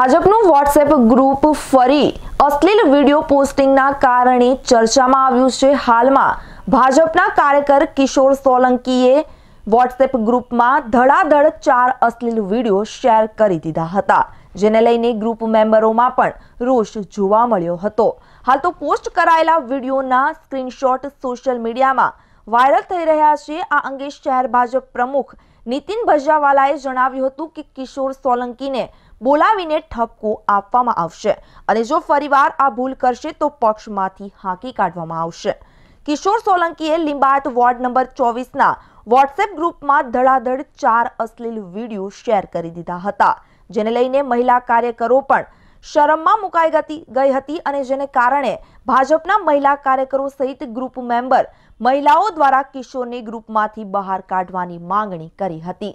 ભાજપનું WhatsApp group ફરી અશ્લીલ video પોસ્ટિંગના કારણે ચર્ચામાં આવ્યું છે હાલમાં ભાજપના કાર્યકર કિશોર સોલંકીએ વોટ્સએપ ગ્રુપમાં ધડાધડ ચાર અશ્લીલ વિડીયો શેર કરી દીધા હતા જેને લઈને ગ્રુપ મેમ્બરોમાં પણ રોષ જોવા મળ્યો હતો હાલ તો પોસ્ટ કરાયેલા વિડીયોના સ્ક્રીનશોટ સોશિયલ મીડિયામાં વાયરલ થઈ રહ્યા છે આ અંગે શહેર ભાજપ પ્રમુખ નીતિન ભજાવાલાએ જણાવ્યું હતું કે કિશોર સોલંકીને બોલાવીને ઠપકો આપવામાં આવશે અને જો ફરીવાર આ ભૂલ કરશે તો પક્ષમાંથી હાંકી કાઢવામાં આવશે કિશોર સોલંકીએ લિંબાયત વોર્ડ નંબર ચોવીસના વોટ્સએપ ગ્રુપમાં ધડાધડ ચાર અશ્લીલ વિડીયો શેર કરી દીધા હતા જેને લઈને મહિલા કાર્યકરો પણ શરમમાં મુકાઈ ગતી ગઈ હતી અને જેને કારણે ભાજપના મહિલા કાર્યકરો સહિત ગ્રુપ મેમ્બર મહિલાઓ દ્વારા કિશોરને ગ્રુપમાંથી બહાર કાઢવાની માંગણી કરી હતી